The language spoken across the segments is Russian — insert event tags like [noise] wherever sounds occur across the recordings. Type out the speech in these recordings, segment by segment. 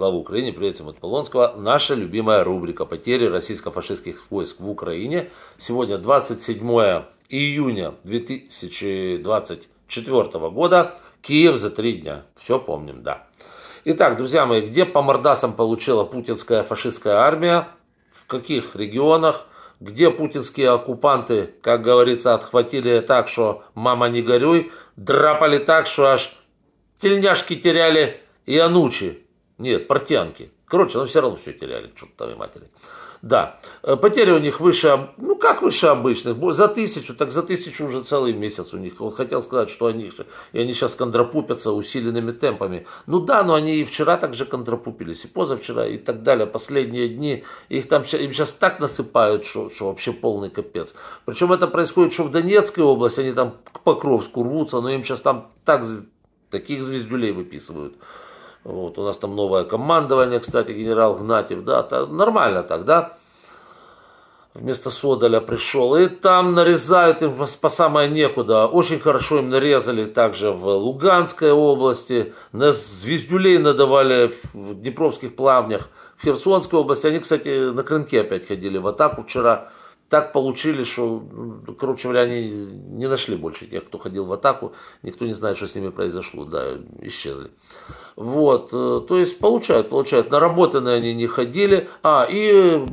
Слава Украине, привет всем от Полонского. Наша любимая рубрика «Потери российско-фашистских войск в Украине». Сегодня 27 июня 2024 года. Киев за три дня. Все помним, да. Итак, друзья мои, где по мордасам получила путинская фашистская армия? В каких регионах? Где путинские оккупанты, как говорится, отхватили так, что мама не горюй, драпали так, что аж тельняшки теряли и анучи? Нет, портянки. Короче, но ну, все равно все теряли, и матери. Да, э, потери у них выше, ну как выше обычных, за тысячу, так за тысячу уже целый месяц у них. Вот хотел сказать, что они, и они сейчас контрапупятся усиленными темпами. Ну да, но они и вчера также контрапупились, и позавчера, и так далее, последние дни. Их там, им сейчас так насыпают, что, что вообще полный капец. Причем это происходит, что в Донецкой области они там к Покровску рвутся, но им сейчас там так, таких звездюлей выписывают. Вот, у нас там новое командование, кстати, генерал Гнатьев, да, так, нормально так, да. Вместо Содоля пришел. И там нарезают им по самое некуда. Очень хорошо им нарезали также в Луганской области. На звездюлей надавали в Днепровских плавнях. В Херсонской области. Они, кстати, на крынке опять ходили в атаку вчера так получили, что, ну, короче говоря, они не нашли больше тех, кто ходил в атаку. Никто не знает, что с ними произошло. Да, исчезли. Вот, э, то есть получают, получают. Наработанные они не ходили. А, и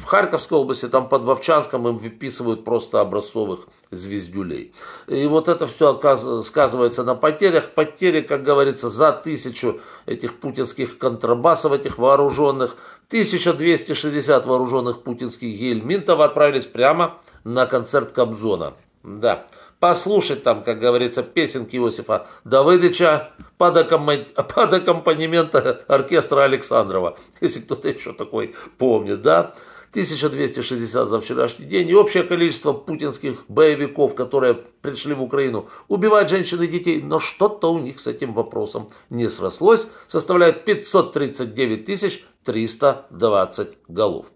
в Харьковской области, там под Вовчанском им выписывают просто образцовых звездюлей. И вот это все сказывается на потерях. Потери, как говорится, за тысячу этих путинских контрабасов, этих вооруженных, 1260 вооруженных путинских гельминтов отправились прямо на концерт Кобзона. Да, послушать там, как говорится, песенки Иосифа Давыдовича под, аккомпани... под аккомпанемент оркестра Александрова, если кто-то еще такой помнит, да. 1260 за вчерашний день. И общее количество путинских боевиков, которые пришли в Украину убивать женщин и детей, но что-то у них с этим вопросом не срослось, составляет 539 320 голов.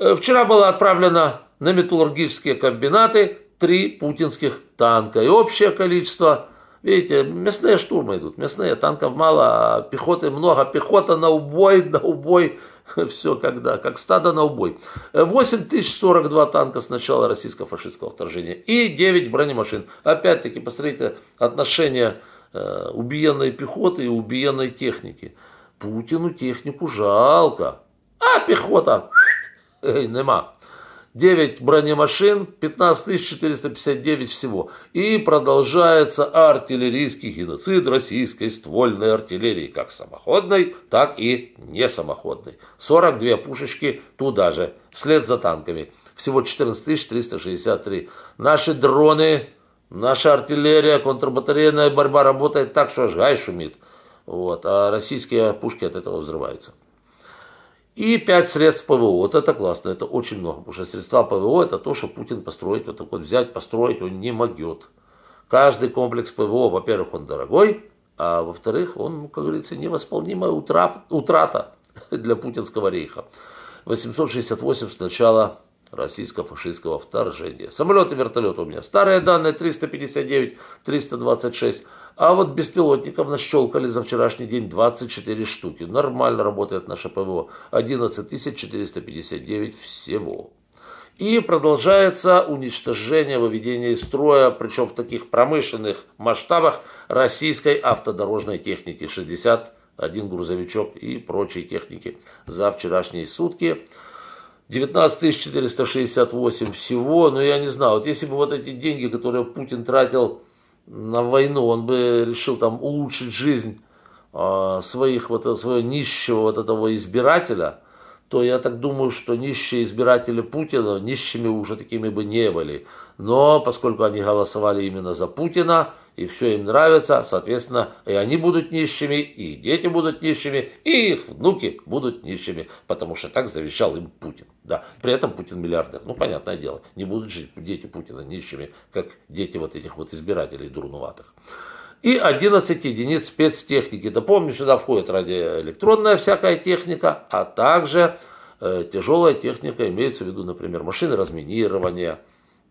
Э, вчера было отправлено на металлургические комбинаты три путинских танка. И общее количество, видите, мясные штурмы идут, мясные, танков мало, а пехоты много, пехота на убой, на убой [laughs] все когда, как стадо на убой. 8042 танка с начала российско-фашистского вторжения и 9 бронемашин. Опять-таки, посмотрите отношение э, убиенной пехоты и убиенной техники. Путину технику жалко, а пехота [laughs] нема. 9 бронемашин, 15 459 всего. И продолжается артиллерийский геноцид российской ствольной артиллерии, как самоходной, так и несамоходной. 42 пушечки туда же, вслед за танками. Всего 14 363. Наши дроны, наша артиллерия, контрбатарейная борьба работает так, что аж гай шумит. Вот. А российские пушки от этого взрываются. И пять средств ПВО. Вот это классно, это очень много. Потому что средства ПВО это то, что Путин построить, вот так вот взять, построить он не могет. Каждый комплекс ПВО, во-первых, он дорогой, а во-вторых, он, как говорится, невосполнимая утрата [laughs] для путинского рейха. 868 с начала российско-фашистского вторжения. Самолеты, вертолеты у меня старые данные, 359, 326. А вот беспилотников нащелкали за вчерашний день 24 штуки. Нормально работает наше ПВО. 11 459 всего. И продолжается уничтожение, выведение из строя, причем в таких промышленных масштабах, российской автодорожной техники. 61 грузовичок и прочей техники за вчерашние сутки. 19 468 всего, но ну, я не знаю, вот если бы вот эти деньги, которые Путин тратил на войну, он бы решил там улучшить жизнь а, своих вот своего нищего вот этого избирателя – то я так думаю, что нищие избиратели Путина нищими уже такими бы не были. Но поскольку они голосовали именно за Путина, и все им нравится, соответственно, и они будут нищими, и дети будут нищими, и их внуки будут нищими, потому что так завещал им Путин. Да. При этом Путин миллиардер. Ну, понятное дело, не будут жить дети Путина нищими, как дети вот этих вот избирателей дурноватых и 11 единиц спецтехники. Да помню, сюда входит радиоэлектронная всякая техника, а также э, тяжелая техника, имеется в виду, например, машины разминирования,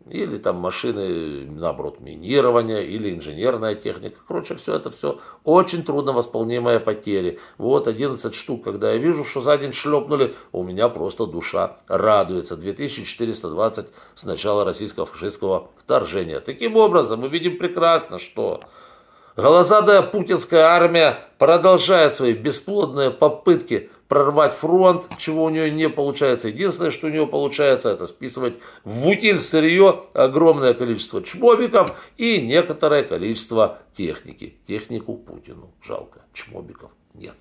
или там машины, наоборот, минирования, или инженерная техника. Короче, все это все очень трудно восполнимые потери. Вот 11 штук, когда я вижу, что за день шлепнули, у меня просто душа радуется. 2420 с начала российско-фашистского вторжения. Таким образом, мы видим прекрасно, что Голозадая путинская армия продолжает свои бесплодные попытки прорвать фронт, чего у нее не получается. Единственное, что у нее получается, это списывать в утиль сырье огромное количество чмобиков и некоторое количество техники. Технику Путину жалко, чмобиков нет.